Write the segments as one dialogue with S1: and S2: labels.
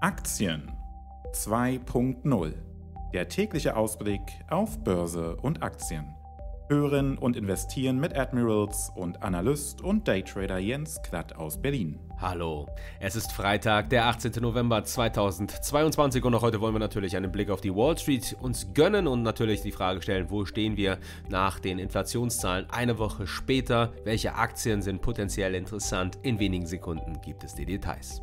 S1: Aktien 2.0 Der tägliche Ausblick auf Börse und Aktien. Hören und investieren mit Admirals und Analyst und Daytrader Jens Klatt aus Berlin. Hallo, es ist Freitag, der 18. November 2022 und auch heute wollen wir natürlich einen Blick auf die Wall Street uns gönnen und natürlich die Frage stellen, wo stehen wir nach den Inflationszahlen eine Woche später, welche Aktien sind potenziell interessant, in wenigen Sekunden gibt es die Details.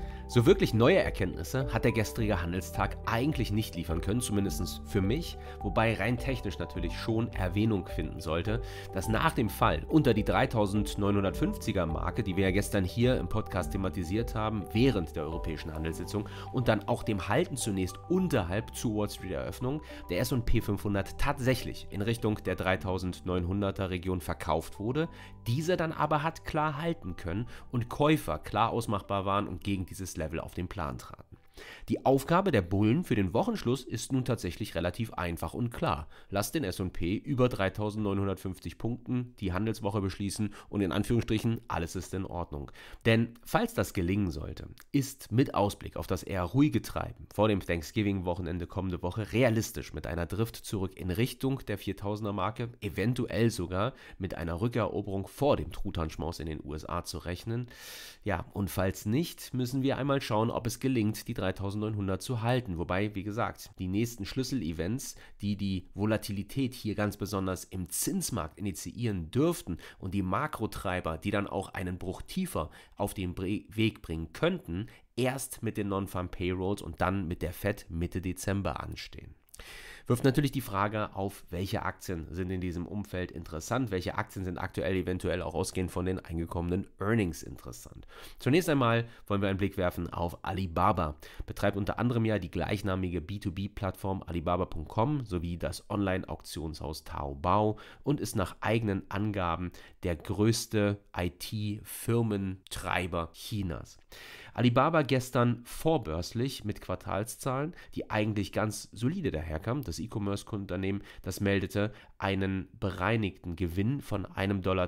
S1: So wirklich neue Erkenntnisse hat der gestrige Handelstag eigentlich nicht liefern können, zumindest für mich, wobei rein technisch natürlich schon Erwähnung finden sollte, dass nach dem Fall unter die 3950er Marke, die wir ja gestern hier im Podcast thematisiert haben, während der europäischen Handelssitzung und dann auch dem Halten zunächst unterhalb zu Wall Street Eröffnung, der S&P 500 tatsächlich in Richtung der 3900er Region verkauft wurde, dieser dann aber hat klar halten können und Käufer klar ausmachbar waren und gegen dieses Level auf den Plan trat. Die Aufgabe der Bullen für den Wochenschluss ist nun tatsächlich relativ einfach und klar. Lasst den SP über 3950 Punkten die Handelswoche beschließen und in Anführungsstrichen alles ist in Ordnung. Denn falls das gelingen sollte, ist mit Ausblick auf das eher ruhige Treiben vor dem Thanksgiving-Wochenende kommende Woche realistisch mit einer Drift zurück in Richtung der 4000er Marke, eventuell sogar mit einer Rückeroberung vor dem Truthahn-Schmaus in den USA zu rechnen. Ja, und falls nicht, müssen wir einmal schauen, ob es gelingt, die 30 3900 zu halten. Wobei, wie gesagt, die nächsten Schlüsselevents, die die Volatilität hier ganz besonders im Zinsmarkt initiieren dürften und die Makrotreiber, die dann auch einen Bruch tiefer auf den Weg bringen könnten, erst mit den Non-Farm Payrolls und dann mit der Fed Mitte Dezember anstehen wirft natürlich die Frage auf, welche Aktien sind in diesem Umfeld interessant, welche Aktien sind aktuell eventuell auch ausgehend von den eingekommenen Earnings interessant. Zunächst einmal wollen wir einen Blick werfen auf Alibaba. Betreibt unter anderem ja die gleichnamige B2B-Plattform alibaba.com sowie das Online-Auktionshaus Taobao und ist nach eigenen Angaben der größte IT-Firmentreiber Chinas. Alibaba gestern vorbörslich mit Quartalszahlen, die eigentlich ganz solide daherkamen. Das E-Commerce-Unternehmen, das meldete einen bereinigten Gewinn von 1,82 Dollar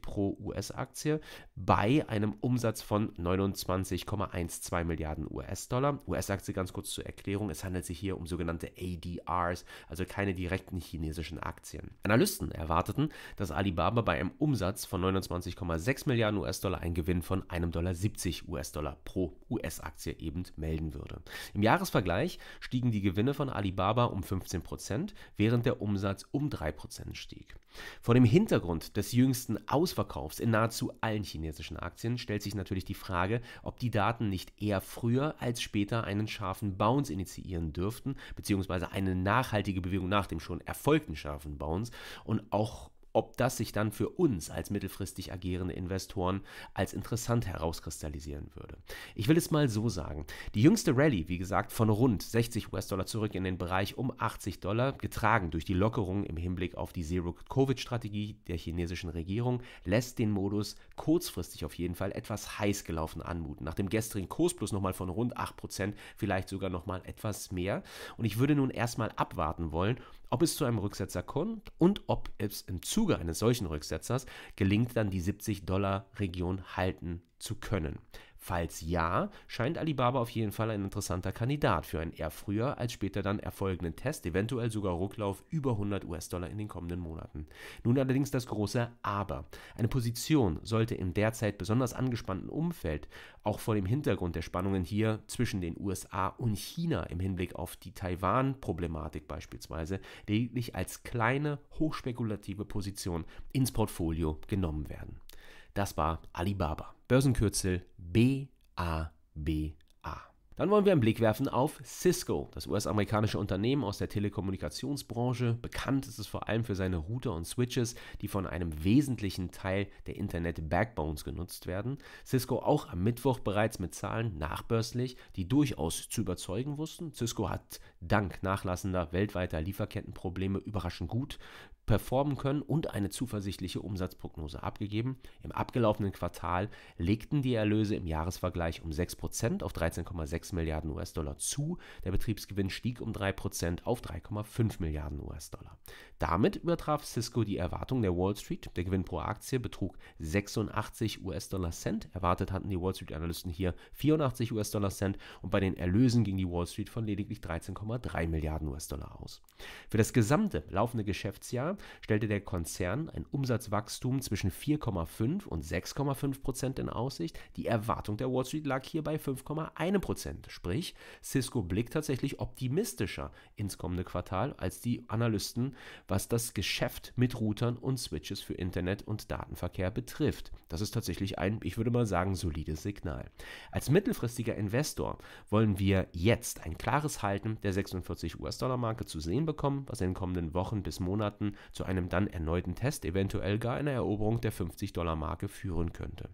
S1: pro US-Aktie bei einem Umsatz von 29,12 Milliarden US-Dollar. US-Aktie ganz kurz zur Erklärung, es handelt sich hier um sogenannte ADRs, also keine direkten chinesischen Aktien. Analysten erwarteten, dass Alibaba bei einem Umsatz von 29,6 Milliarden US-Dollar einen Gewinn von 1,70 Dollar US US-Dollar pro US-Aktie eben melden würde. Im Jahresvergleich stiegen die Gewinne von Alibaba um 15 Prozent, während der Umsatz um 3 Prozent stieg. Vor dem Hintergrund des jüngsten Ausverkaufs in nahezu allen chinesischen Aktien stellt sich natürlich die Frage, ob die Daten nicht eher früher als später einen scharfen Bounce initiieren dürften, beziehungsweise eine nachhaltige Bewegung nach dem schon erfolgten scharfen Bounce und auch ob das sich dann für uns als mittelfristig agierende Investoren als interessant herauskristallisieren würde. Ich will es mal so sagen. Die jüngste Rallye, wie gesagt, von rund 60 US-Dollar zurück in den Bereich um 80 Dollar, getragen durch die Lockerung im Hinblick auf die Zero-Covid-Strategie der chinesischen Regierung, lässt den Modus kurzfristig auf jeden Fall etwas heiß gelaufen anmuten. Nach dem gestrigen Kursplus nochmal von rund 8%, vielleicht sogar nochmal etwas mehr. Und ich würde nun erstmal abwarten wollen, ob es zu einem Rücksetzer kommt und ob es im Zuge eines solchen Rücksetzers gelingt, dann die 70-Dollar-Region halten zu können. Falls ja, scheint Alibaba auf jeden Fall ein interessanter Kandidat für einen eher früher als später dann erfolgenden Test, eventuell sogar Rücklauf über 100 US-Dollar in den kommenden Monaten. Nun allerdings das große Aber. Eine Position sollte im derzeit besonders angespannten Umfeld, auch vor dem Hintergrund der Spannungen hier zwischen den USA und China im Hinblick auf die Taiwan-Problematik beispielsweise, lediglich als kleine, hochspekulative Position ins Portfolio genommen werden. Das war Alibaba. Börsenkürzel BABA. Dann wollen wir einen Blick werfen auf Cisco, das US-amerikanische Unternehmen aus der Telekommunikationsbranche. Bekannt ist es vor allem für seine Router und Switches, die von einem wesentlichen Teil der Internet-Backbones genutzt werden. Cisco auch am Mittwoch bereits mit Zahlen nachbörslich, die durchaus zu überzeugen wussten. Cisco hat dank nachlassender weltweiter Lieferkettenprobleme überraschend gut performen können und eine zuversichtliche Umsatzprognose abgegeben. Im abgelaufenen Quartal legten die Erlöse im Jahresvergleich um 6% auf 13,6 Milliarden US-Dollar zu. Der Betriebsgewinn stieg um 3% auf 3,5 Milliarden US-Dollar. Damit übertraf Cisco die Erwartung der Wall Street. Der Gewinn pro Aktie betrug 86 US-Dollar Cent. Erwartet hatten die Wall Street Analysten hier 84 US-Dollar Cent und bei den Erlösen ging die Wall Street von lediglich 13,3 Milliarden US-Dollar aus. Für das gesamte laufende Geschäftsjahr stellte der Konzern ein Umsatzwachstum zwischen 4,5 und 6,5 Prozent in Aussicht. Die Erwartung der Wall Street lag hier bei 5,1 Prozent. Sprich, Cisco blickt tatsächlich optimistischer ins kommende Quartal als die Analysten, was das Geschäft mit Routern und Switches für Internet und Datenverkehr betrifft. Das ist tatsächlich ein, ich würde mal sagen, solides Signal. Als mittelfristiger Investor wollen wir jetzt ein klares Halten der 46 US-Dollar-Marke zu sehen bekommen, was in den kommenden Wochen bis Monaten zu einem dann erneuten Test, eventuell gar einer Eroberung der 50-Dollar-Marke führen könnte.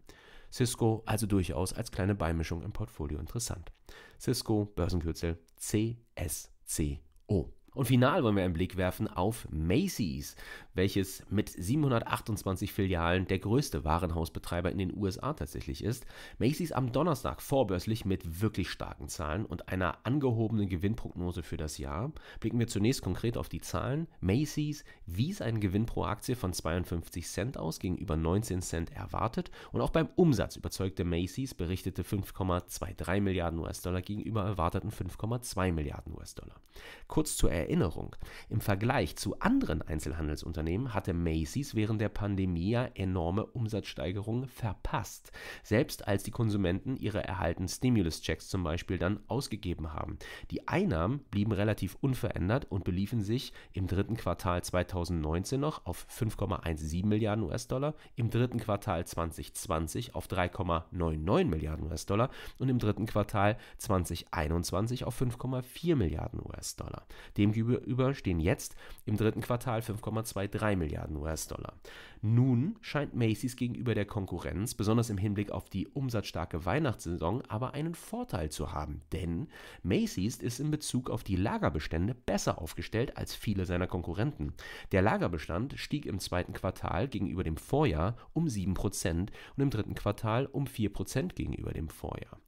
S1: Cisco also durchaus als kleine Beimischung im Portfolio interessant. Cisco Börsenkürzel CSCO. Und final wollen wir einen Blick werfen auf Macy's, welches mit 728 Filialen der größte Warenhausbetreiber in den USA tatsächlich ist. Macy's am Donnerstag vorbörslich mit wirklich starken Zahlen und einer angehobenen Gewinnprognose für das Jahr. Blicken wir zunächst konkret auf die Zahlen. Macy's wies einen Gewinn pro Aktie von 52 Cent aus gegenüber 19 Cent erwartet und auch beim Umsatz überzeugte Macy's berichtete 5,23 Milliarden US-Dollar gegenüber erwarteten 5,2 Milliarden US-Dollar. Kurz zur Erinnerung, Erinnerung, im Vergleich zu anderen Einzelhandelsunternehmen hatte Macy's während der Pandemie ja enorme Umsatzsteigerungen verpasst, selbst als die Konsumenten ihre erhaltenen Stimulus-Checks zum Beispiel dann ausgegeben haben. Die Einnahmen blieben relativ unverändert und beliefen sich im dritten Quartal 2019 noch auf 5,17 Milliarden US-Dollar, im dritten Quartal 2020 auf 3,99 Milliarden US-Dollar und im dritten Quartal 2021 auf 5,4 Milliarden US-Dollar. Dem gegenüber stehen jetzt im dritten Quartal 5,23 Milliarden US-Dollar. Nun scheint Macy's gegenüber der Konkurrenz, besonders im Hinblick auf die umsatzstarke Weihnachtssaison, aber einen Vorteil zu haben, denn Macy's ist in Bezug auf die Lagerbestände besser aufgestellt als viele seiner Konkurrenten. Der Lagerbestand stieg im zweiten Quartal gegenüber dem Vorjahr um 7% und im dritten Quartal um 4% gegenüber dem Vorjahr.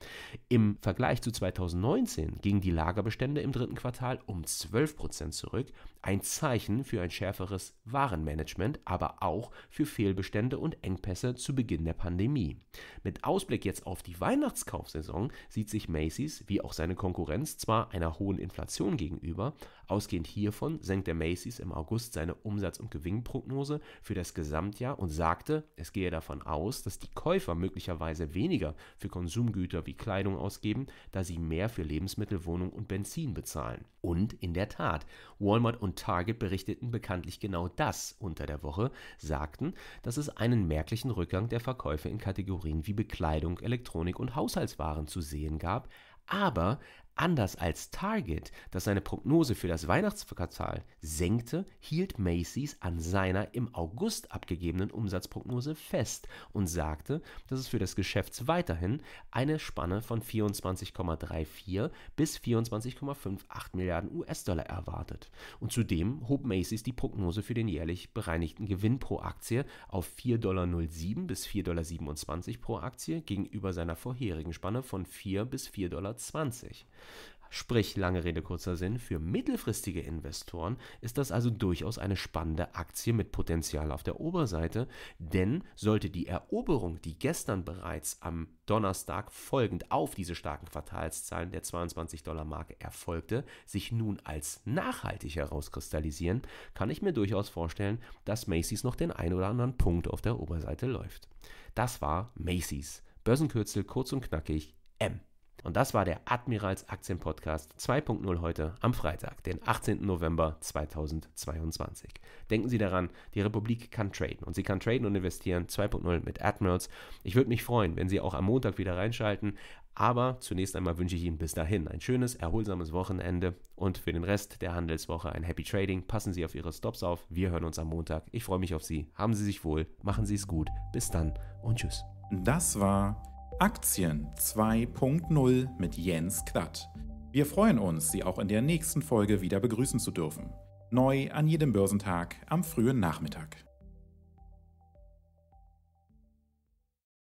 S1: Im Vergleich zu 2019 gingen die Lagerbestände im dritten Quartal um 12 Prozent zurück ein Zeichen für ein schärferes Warenmanagement, aber auch für Fehlbestände und Engpässe zu Beginn der Pandemie. Mit Ausblick jetzt auf die Weihnachtskaufsaison sieht sich Macy's, wie auch seine Konkurrenz, zwar einer hohen Inflation gegenüber, ausgehend hiervon senkte Macy's im August seine Umsatz- und Gewinnprognose für das Gesamtjahr und sagte, es gehe davon aus, dass die Käufer möglicherweise weniger für Konsumgüter wie Kleidung ausgeben, da sie mehr für Lebensmittel, Wohnung und Benzin bezahlen. Und in der Tat, Walmart und und Target berichteten bekanntlich genau das unter der Woche, sagten, dass es einen merklichen Rückgang der Verkäufe in Kategorien wie Bekleidung, Elektronik und Haushaltswaren zu sehen gab, aber Anders als Target, das seine Prognose für das Weihnachtsquartal senkte, hielt Macy's an seiner im August abgegebenen Umsatzprognose fest und sagte, dass es für das Geschäft weiterhin eine Spanne von 24,34 bis 24,58 Milliarden US-Dollar erwartet. Und zudem hob Macy's die Prognose für den jährlich bereinigten Gewinn pro Aktie auf 4,07 bis 4,27 Dollar pro Aktie gegenüber seiner vorherigen Spanne von 4 bis 4,20 Dollar. Sprich, lange Rede, kurzer Sinn, für mittelfristige Investoren ist das also durchaus eine spannende Aktie mit Potenzial auf der Oberseite, denn sollte die Eroberung, die gestern bereits am Donnerstag folgend auf diese starken Quartalszahlen der 22-Dollar-Marke erfolgte, sich nun als nachhaltig herauskristallisieren, kann ich mir durchaus vorstellen, dass Macy's noch den ein oder anderen Punkt auf der Oberseite läuft. Das war Macy's. Börsenkürzel kurz und knackig M. Und das war der Admirals Aktien Podcast 2.0 heute am Freitag, den 18. November 2022. Denken Sie daran, die Republik kann traden und sie kann traden und investieren 2.0 mit Admirals. Ich würde mich freuen, wenn Sie auch am Montag wieder reinschalten. Aber zunächst einmal wünsche ich Ihnen bis dahin ein schönes, erholsames Wochenende und für den Rest der Handelswoche ein Happy Trading. Passen Sie auf Ihre Stops auf. Wir hören uns am Montag. Ich freue mich auf Sie. Haben Sie sich wohl, machen Sie es gut. Bis dann und tschüss. Das war Aktien 2.0 mit Jens Quatt. Wir freuen uns, Sie auch in der nächsten Folge wieder begrüßen zu dürfen. Neu an jedem Börsentag am frühen Nachmittag.